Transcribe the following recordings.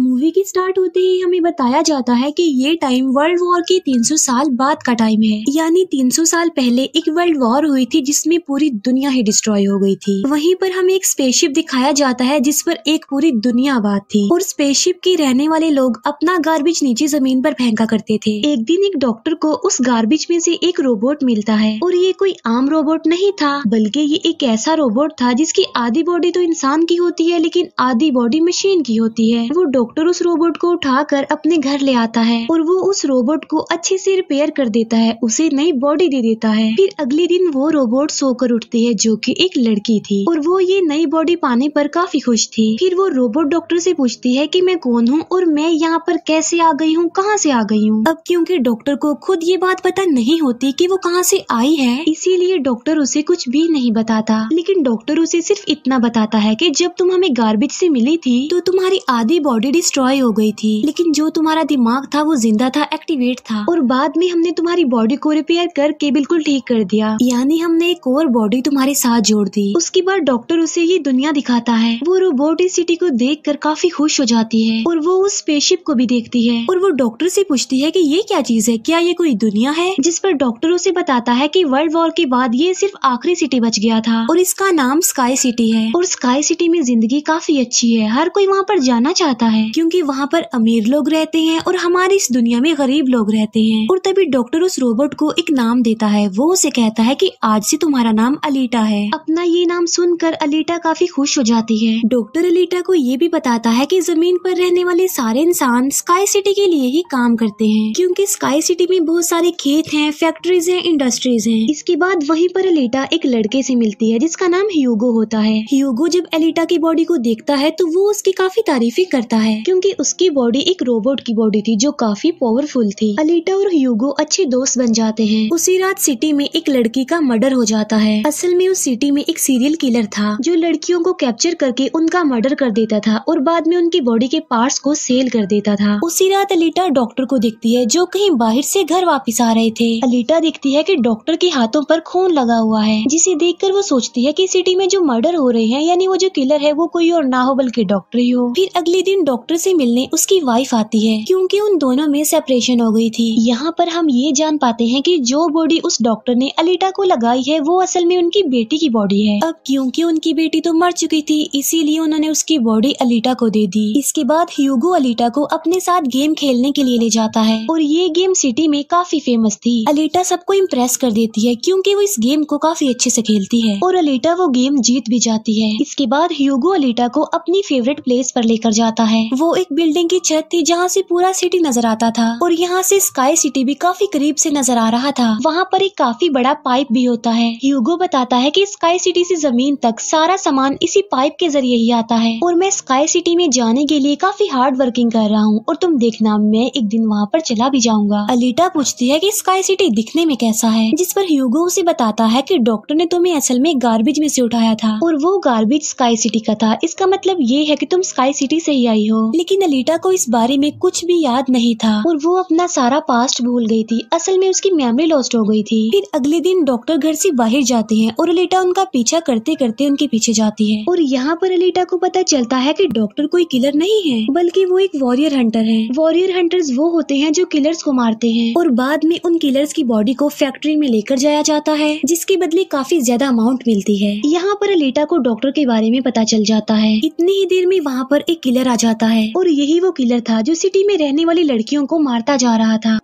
movie की start होते ही हमें बताया जाता है कि ये टाइम वर्ल्ड वॉर के 300 साल बाद का टाइम है यानी 300 साल पहले एक वर्ल्ड वॉर हुई थी जिसमें पूरी दुनिया ही डिस्ट्रॉय हो गई थी वहीं पर हमें एक स्पेसशिप दिखाया जाता है जिस पर एक पूरी दुनिया आबाद थी और स्पेसशिप के रहने वाले लोग अपना गार्बेज नीचे जमीन पर फेंका करते थे एक दिन एक डॉक्टर को उस गार्बेज में से एक रोबोट मिलता है और ये कोई आम रोबोट नहीं था बल्कि ये एक ऐसा रोबोट था जिसकी आधी बॉडी तो इंसान की होती है लेकिन आधी बॉडी मशीन की होती है वो डॉक्टर डॉक्टर उस रोबोट को उठाकर अपने घर ले आता है और वो उस रोबोट को अच्छे से रिपेयर कर देता है उसे नई बॉडी दे देता है फिर अगले दिन वो रोबोट सोकर उठती है जो कि एक लड़की थी और वो ये नई बॉडी पाने पर काफी खुश थी फिर वो रोबोट डॉक्टर से पूछती है कि मैं कौन हूँ और मैं यहाँ पर कैसे आ गई हूँ कहाँ से आ गई हूँ अब क्योंकि डॉक्टर को खुद ये बात पता नहीं होती कि वो कहाँ से आई है इसीलिए डॉक्टर उसे कुछ भी नहीं बताता लेकिन डॉक्टर उसे सिर्फ इतना बताता है कि जब तुम हमें गार्बेज से मिली थी तो तुम्हारी आधी बॉडी डिस्ट्रॉय हो गई थी लेकिन जो तुम्हारा दिमाग था वो जिंदा था एक्टिवेट था और बाद में हमने तुम्हारी बॉडी को रिपेयर करके बिल्कुल ठीक कर दिया यानी हमने एक और बॉडी तुम्हारे साथ जोड़ दी उसके बाद डॉक्टर उसे ये दुनिया दिखाता है वो रोबोट इस सिटी को देख कर काफी खुश हो जाती है और वो उस स्पेसशिप को भी देखती है और वो डॉक्टर से पूछती है कि ये क्या चीज है क्या ये कोई दुनिया है जिस पर डॉक्टर उसे बताता है कि वर्ल्ड वॉर के बाद ये सिर्फ आखिरी सिटी बच गया था और इसका नाम स्काई सिटी है और स्काई सिटी में जिंदगी काफी अच्छी है हर कोई वहाँ पर जाना चाहता है क्योंकि वहाँ पर अमीर लोग रहते हैं और हमारी इस दुनिया में गरीब लोग रहते हैं और तभी डॉक्टर उस रोबोट को एक नाम देता है वो उसे कहता है की आज से तुम्हारा नाम अलीटा है अपना ये नाम सुनकर अलीटा काफी खुश हो जाती है डॉक्टर अलीटा को ये भी बताता है की जमीन पर रहने वाले सारे इंसान स्काई सिटी के लिए ही काम करते हैं क्यूँकी स्काई सिटी में बहुत सारे खेत हैं फैक्ट्रीज हैं इंडस्ट्रीज हैं इसके बाद वहीं पर अलीटा एक लड़के से मिलती है जिसका नाम ह्यूगो होता है ह्यूगो जब अलीटा की बॉडी को देखता है तो वो उसकी काफी तारीफें करता है है क्योंकि उसकी बॉडी एक रोबोट की बॉडी थी जो काफी पावरफुल थी अलीटा और ह्यूगो अच्छे दोस्त बन जाते हैं उसी रात सिटी में एक लड़की का मर्डर हो जाता है असल में उस सिटी में एक सीरियल किलर था जो लड़कियों को कैप्चर करके उनका मर्डर कर देता था और बाद में उनकी बॉडी के पार्ट्स को सेल कर देता था उसी रात अलीटा डॉक्टर को देखती है जो कहीं बाहर से घर वापिस आ रहे थे अलीटा देखती है कि डॉक्टर के हाथों पर खून लगा हुआ है जिसे कर वो सोचती है कि सिटी में जो मर्डर हो रहे हैं यानी वो जो किलर है वो कोई और ना हो बल्कि डॉक्टर ही हो फिर अगले दिन डॉक्टर डॉक्टर से मिलने उसकी वाइफ आती है क्योंकि उन दोनों में सेपरेशन हो गई थी यहाँ पर हम ये जान पाते हैं कि जो बॉडी उस डॉक्टर ने अलीटा को लगाई है वो असल में उनकी बेटी की बॉडी है अब क्योंकि उनकी बेटी तो मर चुकी थी इसीलिए उन्होंने उसकी बॉडी अलीटा को दे दी इसके बाद ह्यूगो अलीटा को अपने साथ गेम खेलने के लिए ले जाता है और ये गेम सिटी में काफी फेमस थी अलीटा सबको इम्प्रेस कर देती है क्यूँकी वो इस गेम को काफी अच्छे ऐसी खेलती है और अलीटा वो गेम जीत भी जाती है इसके बाद ह्यूगो अलीटा को अपनी फेवरेट प्लेस पर लेकर जाता है वो एक बिल्डिंग की छत थी जहाँ से पूरा सिटी नजर आता था और यहाँ से स्काई सिटी भी काफी करीब से नजर आ रहा था वहाँ पर एक काफी बड़ा पाइप भी होता है यूगो बताता है कि स्काई सिटी से जमीन तक सारा सामान इसी पाइप के जरिए ही आता है और मैं स्काई सिटी में जाने के लिए काफी हार्ड वर्किंग कर रहा हूँ और तुम देखना मैं एक दिन वहाँ पर चला भी जाऊँगा अलीटा पूछती है की स्काई सिटी दिखने में कैसा है जिस पर यूगो उसे बताता है की डॉक्टर ने तुम्हें असल में गार्बेज में से उठाया था और वो गार्बेज स्काई सिटी का था इसका मतलब ये है की तुम स्काई सिटी से ही आई हो हो लेकिन अलीटा को इस बारे में कुछ भी याद नहीं था और वो अपना सारा पास्ट भूल गई थी असल में उसकी मेमोरी लॉस्ट हो गई थी फिर अगले दिन डॉक्टर घर से बाहर जाते हैं और अलीटा उनका पीछा करते करते उनके पीछे जाती है और यहाँ पर अलीटा को पता चलता है की डॉक्टर कोई किलर नहीं है बल्कि वो एक वॉरियर हंटर है वॉरियर हंटर्स वो होते हैं जो किलर्स को मारते हैं और बाद में उन किलर्स की बॉडी को फैक्ट्री में लेकर जाया जाता है जिसके बदले काफी ज्यादा अमाउंट मिलती है यहाँ पर अलीटा को डॉक्टर के बारे में पता चल जाता है इतनी ही देर में वहाँ पर एक किलर आ जाता है और यही वो किलर था जो सिटी में रहने वाली लड़कियों को मारता जा रहा था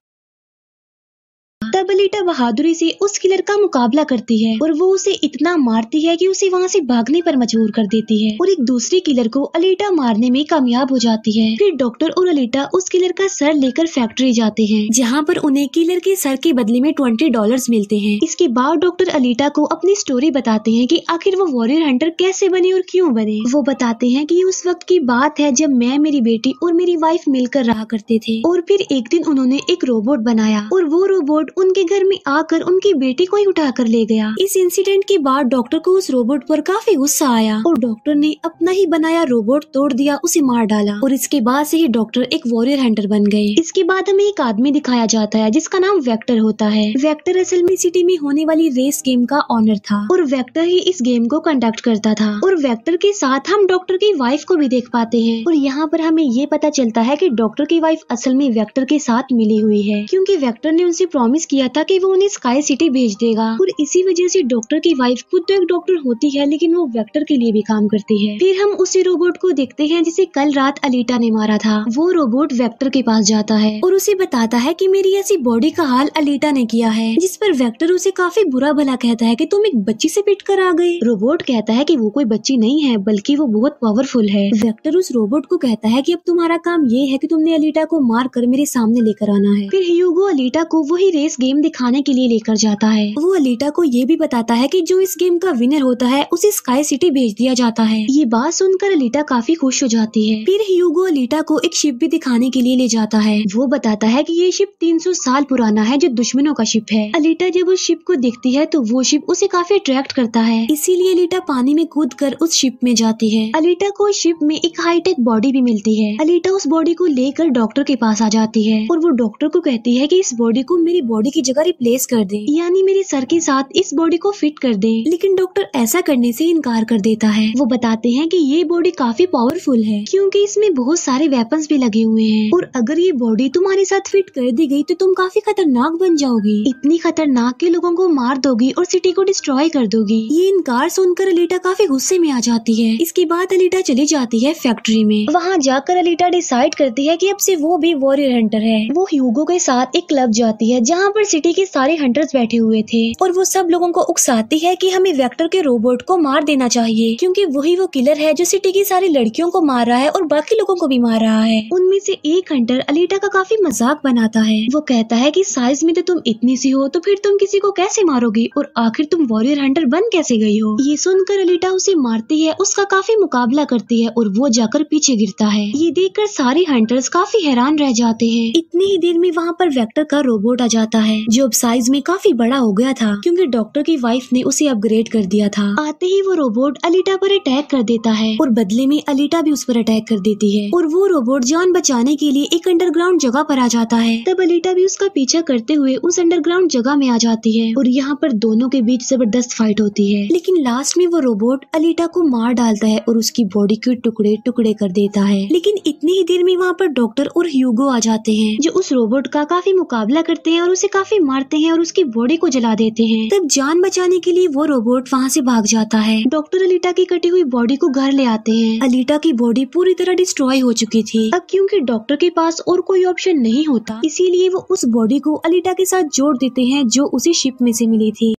तबलीटा बहादुरी से उस किलर का मुकाबला करती है और वो उसे इतना मारती है कि उसे वहाँ से भागने पर मजबूर कर देती है और एक दूसरे किलर को अलीटा मारने में कामयाब हो जाती है फिर डॉक्टर और अलीटा उस किलर का सर लेकर फैक्ट्री जाते हैं जहाँ पर उन्हें किलर के सर के बदले में ट्वेंटी डॉलर मिलते हैं इसके बाद डॉक्टर अलीटा को अपनी स्टोरी बताते हैं की आखिर वो वॉरियर हंटर कैसे बने और क्यूँ बने वो बताते हैं की उस वक्त की बात है जब मैं मेरी बेटी और मेरी वाइफ मिलकर रहा करते थे और फिर एक दिन उन्होंने एक रोबोट बनाया और वो रोबोट उनके घर में आकर उनकी बेटी को ही उठा कर ले गया इस इंसिडेंट के बाद डॉक्टर को उस रोबोट पर काफी गुस्सा आया और डॉक्टर ने अपना ही बनाया रोबोट तोड़ दिया उसे मार डाला और इसके बाद से ही डॉक्टर एक वॉरियर हंटर बन गए इसके बाद हमें एक आदमी दिखाया जाता है जिसका नाम वेक्टर होता है वेक्टर असल में सिटी में होने वाली रेस गेम का ऑनर था और वेक्टर ही इस गेम को कंडक्ट करता था और वेक्टर के साथ हम डॉक्टर की वाइफ को भी देख पाते हैं और यहाँ पर हमें ये पता चलता है की डॉक्टर की वाइफ असल में वेक्टर के साथ मिली हुई है क्यूँकी वेक्टर ने उनसे प्रॉमिस किया था कि वो उन्हें स्काई सिटी भेज देगा और इसी वजह से डॉक्टर की वाइफ खुद तो एक डॉक्टर होती है लेकिन वो वेक्टर के लिए भी काम करती है फिर हम उसी रोबोट को देखते हैं जिसे कल रात अलीटा ने मारा था वो रोबोट वेक्टर के पास जाता है और उसे बताता है की मेरी ऐसी बॉडी का हाल अलीटा ने किया है जिस पर वेक्टर उसे काफी बुरा भला कहता है की तुम एक बच्ची ऐसी पिट कर आ गए रोबोट कहता है की वो कोई बच्ची नहीं है बल्कि वो बहुत पावरफुल है वेक्टर उस रोबोट को कहता है की अब तुम्हारा काम ये है की तुमने अलीटा को मार कर मेरे सामने लेकर आना है फिर ह्यूगो अलीटा को वही रेस गेम दिखाने के लिए लेकर जाता है वो अलीटा को ये भी बताता है कि जो इस गेम का विनर होता है उसे स्काई सिटी भेज दिया जाता है ये बात सुनकर अलीटा काफी खुश हो जाती है फिर ह्यूगो अलीटा को एक शिप भी दिखाने के लिए ले जाता है वो बताता है की ये शिप सौ साल पुराना है जो दुश्मनों का शिप है अलीटा जब उस शिप को देखती है तो वो शिप उसे काफी अट्रैक्ट करता है इसीलिए अलीटा पानी में कूद कर उस शिप में जाती है अलीटा को शिप में एक हाईटेक बॉडी भी मिलती है अलीटा उस बॉडी को लेकर डॉक्टर के पास आ जाती है और वो डॉक्टर को कहती है की इस बॉडी को मेरी बॉडी की जगह रिप्लेस कर दें यानी मेरे सर के साथ इस बॉडी को फिट कर दें लेकिन डॉक्टर ऐसा करने से इनकार कर देता है वो बताते हैं कि ये बॉडी काफी पावरफुल है क्योंकि इसमें बहुत सारे वेपन्स भी लगे हुए हैं और अगर ये बॉडी तुम्हारे साथ फिट कर दी गई तो तुम काफी खतरनाक बन जाओगी इतनी खतरनाक के लोगों को मार दोगी और सिटी को डिस्ट्रॉय कर दोगी ये इनकार सुनकर अलीटा काफी गुस्से में आ जाती है इसके बाद अलीटा चली जाती है फैक्ट्री में वहाँ जाकर अलीटा डिसाइड करती है की अब से वो भी वॉरियर हंटर है वो ह्यूगो के साथ एक क्लब जाती है जहाँ पर सिटी के सारे हंटर्स बैठे हुए थे और वो सब लोगों को उकसाती है कि हमें वेक्टर के रोबोट को मार देना चाहिए क्योंकि वही वो किलर है जो सिटी की सारी लड़कियों को मार रहा है और बाकी लोगों को भी मार रहा है उनमें से एक हंटर अलीटा का काफी मजाक बनाता है वो कहता है की साइज में तो तुम इतनी सी हो तो फिर तुम किसी को कैसे मारोगे और आखिर तुम वॉरियर हंटर बन कैसे गयी हो ये सुनकर अलीटा उसे मारती है उसका काफी मुकाबला करती है और वो जाकर पीछे गिरता है ये देख सारे हंटर्स काफी हैरान रह जाते हैं इतनी ही देर में वहाँ पर वेक्टर का रोबोट आ जाता है है जो अब साइज में काफी बड़ा हो गया था क्योंकि डॉक्टर की वाइफ ने उसे अपग्रेड कर दिया था आते ही वो रोबोट अलीटा पर अटैक कर देता है और बदले में अलीटा भी उस पर अटैक कर देती है और वो रोबोट जान बचाने के लिए एक अंडरग्राउंड जगह पर आ जाता है तब अलीटा भी उसका पीछा करते हुए उस अंडरग्राउंड जगह में आ जाती है और यहाँ पर दोनों के बीच जबरदस्त फाइट होती है लेकिन लास्ट में वो रोबोट अलीटा को मार डालता है और उसकी बॉडी के टुकड़े टुकड़े कर देता है लेकिन इतनी ही देर में वहाँ पर डॉक्टर और ह्यूगो आ जाते हैं जो उस रोबोट का काफी मुकाबला करते हैं और उसे काफी मारते हैं और उसकी बॉडी को जला देते हैं तब जान बचाने के लिए वो रोबोट वहाँ से भाग जाता है डॉक्टर अलीटा की कटी हुई बॉडी को घर ले आते हैं अलीटा की बॉडी पूरी तरह डिस्ट्रॉय हो चुकी थी अब क्योंकि डॉक्टर के पास और कोई ऑप्शन नहीं होता इसीलिए वो उस बॉडी को अलीटा के साथ जोड़ देते हैं जो उसे शिप में से मिली थी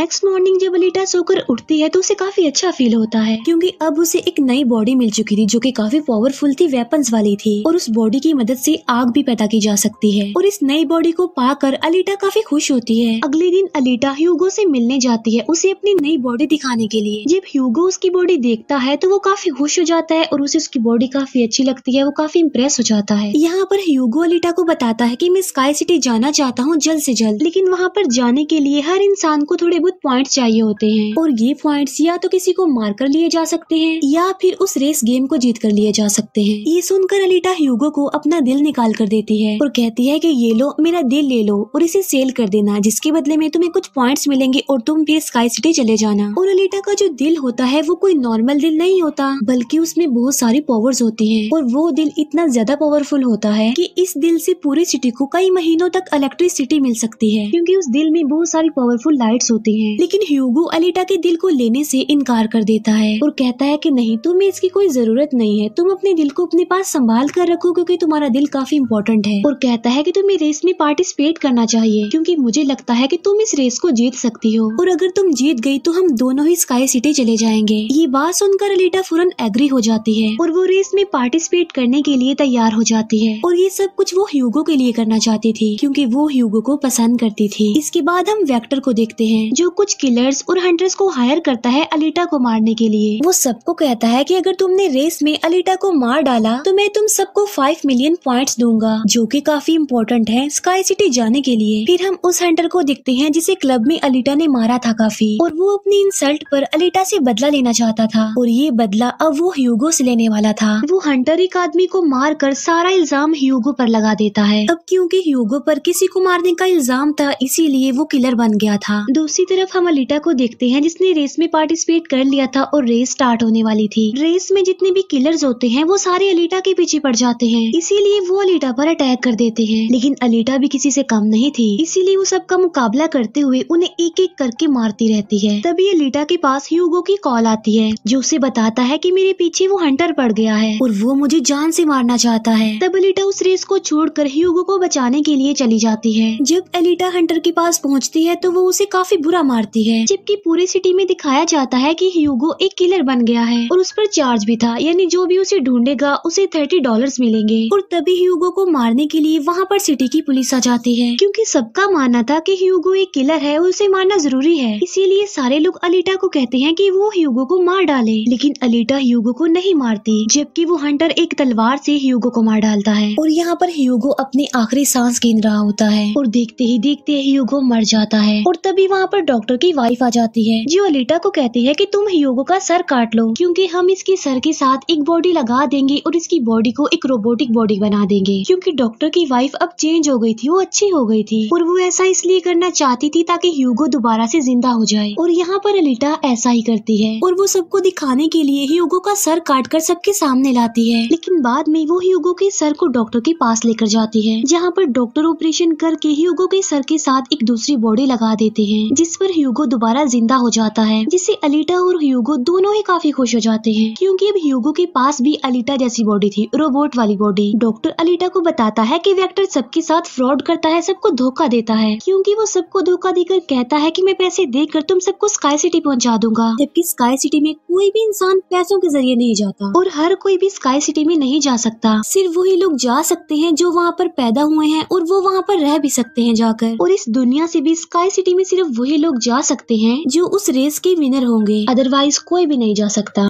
नेक्स्ट मॉर्निंग जब अलीटा सोकर उठती है तो उसे काफी अच्छा फील होता है क्योंकि अब उसे एक नई बॉडी मिल चुकी थी जो कि काफी पावरफुल थी वेपन्स वाली थी और उस बॉडी की मदद से आग भी पैदा की जा सकती है और इस नई बॉडी को पाकर अलीटा काफी खुश होती है अगले दिन अलीटा ह्यूगो से मिलने जाती है उसे अपनी नई बॉडी दिखाने के लिए जब ह्यूगो उसकी बॉडी देखता है तो वो काफी खुश हो जाता है और उसे उसकी बॉडी काफी अच्छी लगती है वो काफी इम्प्रेस हो जाता है यहाँ पर ह्यूगो अलीटा को बताता है की मैं स्काई सिटी जाना चाहता हूँ जल्द ऐसी जल्द लेकिन वहाँ पर जाने के लिए हर इंसान को थोड़े बहुत मजबूत पॉइंट्स चाहिए होते हैं और ये पॉइंट्स या तो किसी को मार कर लिए जा सकते हैं या फिर उस रेस गेम को जीत कर लिए जा सकते हैं ये सुनकर अलीटा ह्यूगो को अपना दिल निकाल कर देती है और कहती है की ये लो मेरा दिल ले लो और इसे सेल कर देना जिसके बदले में तुम्हें कुछ पॉइंट मिलेंगे और तुम फिर स्काई सिटी चले जाना और अलीटा का जो दिल होता है वो कोई नॉर्मल दिल नहीं होता बल्कि उसमें बहुत सारी पावर्स होती है और वो दिल इतना ज्यादा पावरफुल होता है कि इस दिल से पूरी सिटी को कई महीनों तक इलेक्ट्रिसिटी मिल सकती है क्योंकि उस दिल में बहुत सारी पावरफुल लाइट्स होती है है लेकिन ह्यूगो अलीटा के दिल को लेने से इनकार कर देता है और कहता है कि नहीं तुम्हें इसकी कोई जरूरत नहीं है तुम अपने दिल को अपने पास संभाल कर रखो क्योंकि तुम्हारा दिल काफी इम्पोर्टेंट है और कहता है कि तुम्हें रेस में पार्टिसिपेट करना चाहिए क्योंकि मुझे लगता है कि तुम इस रेस को जीत सकती हो और अगर तुम जीत गई तो हम दोनों ही स्काई सिटी चले जाएंगे ये बात सुनकर अलीटा फौरन एग्री हो जाती है और वो रेस में पार्टिसिपेट करने के लिए तैयार हो जाती है और ये सब कुछ वो ह्यूगो के लिए करना चाहती थी क्योंकि वो ह्यूगो को पसंद करती थी इसके बाद हम वेक्टर को देखते हैं जो कुछ किलर्स और हंटर्स को हायर करता है अलीटा को मारने के लिए वो सबको कहता है कि अगर तुमने रेस में अलीटा को मार डाला तो मैं तुम सबको फाइव मिलियन पॉइंट्स दूंगा जो कि काफी इम्पोर्टेंट है स्काई सिटी जाने के लिए फिर हम उस हंटर को देखते हैं जिसे क्लब में अलीटा ने मारा था काफी और वो अपनी इंसल्ट पर अलीटा से बदला लेना चाहता था और ये बदला अब वो ह्यूगो से लेने वाला था वो हंटर एक आदमी को मार कर सारा इल्जाम ह्यूगो पर लगा देता है अब क्यूँकी ह्यूगो पर किसी को मारने का इल्जाम था इसीलिए वो किलर बन गया था दूसरी तरफ तरफ हम अलिटा को देखते हैं जिसने रेस में पार्टिसिपेट कर लिया था और रेस स्टार्ट होने वाली थी रेस में जितने भी किलर्स होते हैं वो सारे अलीटा के पीछे पड़ जाते हैं इसीलिए वो अलीटा पर अटैक कर देते हैं लेकिन अलीटा भी किसी से कम नहीं थी इसीलिए वो सबका मुकाबला करते हुए उन्हें एक एक करके मारती रहती है तभी अलीटा के पास ह्यूगो की कॉल आती है जो उसे बताता है की मेरे पीछे वो हंटर पड़ गया है और वो मुझे जान से मारना चाहता है तब अलीटा उस रेस को छोड़कर ह्यूगो को बचाने के लिए चली जाती है जब अलीटा हंटर के पास पहुँचती है तो वो उसे काफी बुरा मारती है जबकि पूरी सिटी में दिखाया जाता है कि ह्यूगो एक किलर बन गया है और उस पर चार्ज भी था यानी जो भी उसे ढूंढेगा उसे थर्टी डॉलर मिलेंगे और तभी ह्यूगो को मारने के लिए वहाँ पर सिटी की पुलिस आ जाती है क्योंकि सबका मानना था कि ह्यूगो एक किलर है और उसे मारना जरूरी है इसीलिए सारे लोग अलीटा को कहते हैं कि वो ह्यूगो को मार डाले लेकिन अलीटा ह्यूगो को नहीं मारती जबकि वो हंटर एक तलवार से ह्यूगो को मार डालता है और यहाँ पर ह्यूगो अपनी आखिरी सांस गिन रहा होता है और देखते ही देखते ह्यूगो मर जाता है और तभी वहाँ पर डॉक्टर की वाइफ आ जाती है जो अलीटा को कहती है कि तुम योगो का सर काट लो क्योंकि हम इसके सर के साथ एक बॉडी लगा देंगे और इसकी बॉडी को एक रोबोटिक बॉडी बना देंगे क्योंकि डॉक्टर की वाइफ अब चेंज हो गई थी वो अच्छी हो गई थी और वो ऐसा इसलिए करना चाहती थी ताकि ह्यूगो दोबारा से जिंदा हो जाए और यहाँ पर अलीटा ऐसा ही करती है और वो सबको दिखाने के लिए ह्यूगो का सर काट कर सबके सामने लाती है लेकिन बाद में वो ह्यूगो के सर को डॉक्टर के पास लेकर जाती है जहाँ पर डॉक्टर ऑपरेशन करके ह्यूगो के सर के साथ एक दूसरी बॉडी लगा देते हैं जिस पर ह्यूगो दोबारा जिंदा हो जाता है जिससे अलीटा और ह्यूगो दोनों ही काफी खुश हो जाते हैं क्योंकि अब ह्यूगो के पास भी अलीटा जैसी बॉडी थी रोबोट वाली बॉडी डॉक्टर अलीटा को बताता है कि वेक्टर सबके साथ फ्रॉड करता है सबको धोखा देता है क्योंकि वो सबको धोखा देकर कहता है कि मैं पैसे देकर तुम सबको स्काई सिटी पहुँचा दूंगा जबकि स्काई सिटी में कोई भी इंसान पैसों के जरिए नहीं जाता और हर कोई भी स्काई सिटी में नहीं जा सकता सिर्फ वही लोग जा सकते हैं जो वहाँ पर पैदा हुए हैं और वो वहाँ पर रह भी सकते हैं जाकर और इस दुनिया से भी स्काई सिटी में सिर्फ वही लोग लोग जा सकते हैं जो उस रेस के विनर होंगे अदरवाइज कोई भी नहीं जा सकता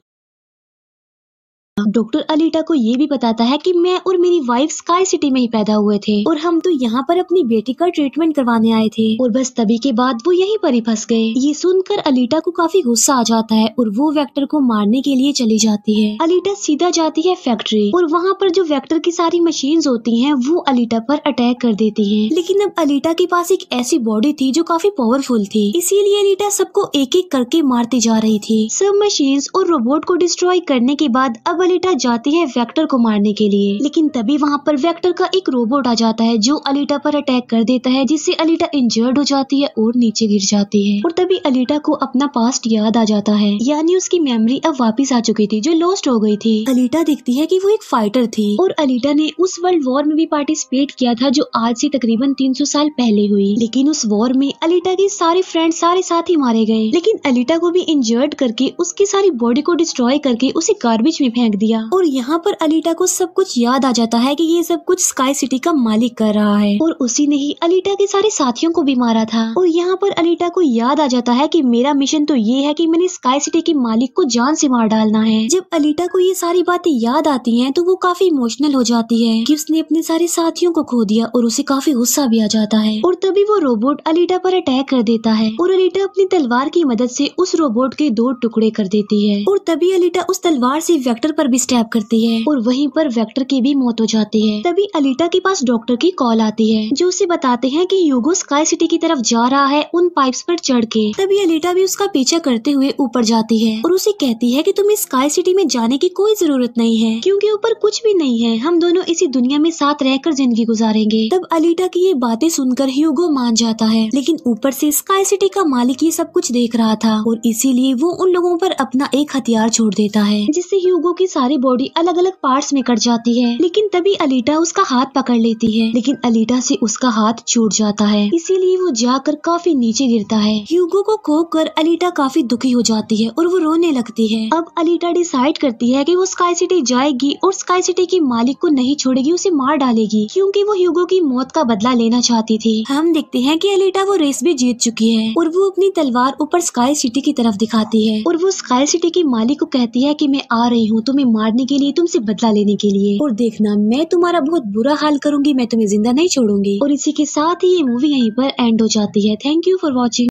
डॉक्टर अलीटा को ये भी बताता है कि मैं और मेरी वाइफ स्काई सिटी में ही पैदा हुए थे और हम तो यहाँ पर अपनी बेटी का ट्रीटमेंट करवाने आए थे और बस तभी के बाद वो यहीं पर ही फंस गए ये सुनकर अलीटा को काफी गुस्सा आ जाता है और वो वेक्टर को मारने के लिए चली जाती है अलीटा सीधा जाती है फैक्ट्री और वहाँ पर जो वेक्टर की सारी मशीन होती है वो अलीटा पर अटैक कर देती है लेकिन अब अलीटा के पास एक ऐसी बॉडी थी जो काफी पावरफुल थी इसीलिए अलीटा सबको एक एक करके मारती जा रही थी सब मशीन और रोबोट को डिस्ट्रॉय करने के बाद अब अलीटा जाती है वेक्टर को मारने के लिए लेकिन तभी वहाँ पर वेक्टर का एक रोबोट आ जाता है जो अलीटा पर अटैक कर देता है जिससे अलीटा इंजर्ड हो जाती है और नीचे गिर जाती है और तभी अलीटा को अपना पास्ट याद आ जाता है यानी उसकी मेमोरी अब वापिस आ चुकी थी जो लॉस्ट हो गई थी अलीटा देखती है की वो एक फाइटर थी और अलीटा ने उस वर्ल्ड वॉर में भी पार्टिसिपेट किया था जो आज से तकरीबन तीन साल पहले हुई लेकिन उस वॉर में अलीटा के सारे फ्रेंड सारे साथी मारे गए लेकिन अलीटा को भी इंजर्ड करके उसकी सारी बॉडी को डिस्ट्रॉय करके उसे गार्बेज में फेंक फेंक दिया और यहाँ पर अलीटा को सब कुछ याद आ जाता है कि ये सब कुछ स्काई सिटी का मालिक कर रहा है और उसी ने ही अलीटा के सारे साथियों को भी मारा था और यहाँ पर अलीटा को याद आ जाता है कि मेरा मिशन तो ये है कि मैंने स्काई सिटी के मालिक को जान से मार डालना है जब अलीटा को ये सारी बातें याद आती है तो वो काफी इमोशनल हो जाती है की उसने अपने सारे साथियों को खो दिया और उसे काफी गुस्सा भी आ जाता है और तभी वो रोबोट अलीटा पर अटैक कर देता है और अलीटा अपनी तलवार की मदद से उस रोबोट के दो टुकड़े कर देती है और तभी अलीटा उस तलवार से वेक्टर पर भी स्टैप करती है और वहीं पर वेक्टर की भी मौत हो जाती है तभी अलीटा के पास डॉक्टर की कॉल आती है जो उसे बताते हैं कि यूगो स्काई सिटी की तरफ जा रहा है उन पाइप्स पर चढ़ के तभी अलीटा भी उसका पीछा करते हुए ऊपर जाती है और उसे कहती है कि तुम्हें स्काई सिटी में जाने की कोई जरूरत नहीं है क्योंकि ऊपर कुछ भी नहीं है हम दोनों इसी दुनिया में साथ रहकर जिंदगी गुजारेंगे तब अलीटा की ये बातें सुनकर ह्यूगो मान जाता है लेकिन ऊपर से स्काई सिटी का मालिक ये सब कुछ देख रहा था और इसीलिए वो उन लोगों पर अपना एक हथियार छोड़ देता है जिससे ह्यूगो की सारी बॉडी अलग अलग पार्ट्स में कट जाती है लेकिन तभी अलीटा उसका हाथ पकड़ लेती है लेकिन अलीटा से उसका हाथ छूट जाता है इसीलिए वो जाकर काफी नीचे गिरता है ह्यूगो को खो कर अलीटा काफी दुखी हो जाती है और वो रोने लगती है अब अलीटा डिसाइड करती है की वो स्काई सिटी जाएगी और स्काई सिटी की मालिक को नहीं छोड़ेगी उसे मार डालेगी क्यूँकी वो ह्यूगो की मौत का बदला लेना चाहती थी हम देखते हैं की अलीटा वो रेस भी जीत चुकी है और वो अपनी तलवार ऊपर स्काई सिटी की तरफ दिखाती है और वो स्काई सिटी की मालिक को कहती है की मैं आ रही हूँ तुम तो तुम्हें मारने के लिए तुमसे बदला लेने के लिए और देखना मैं तुम्हारा बहुत बुरा हाल करूंगी मैं तुम्हें जिंदा नहीं छोड़ूंगी और इसी के साथ ही ये मूवी यहीं पर एंड हो जाती है थैंक यू फॉर वॉचिंग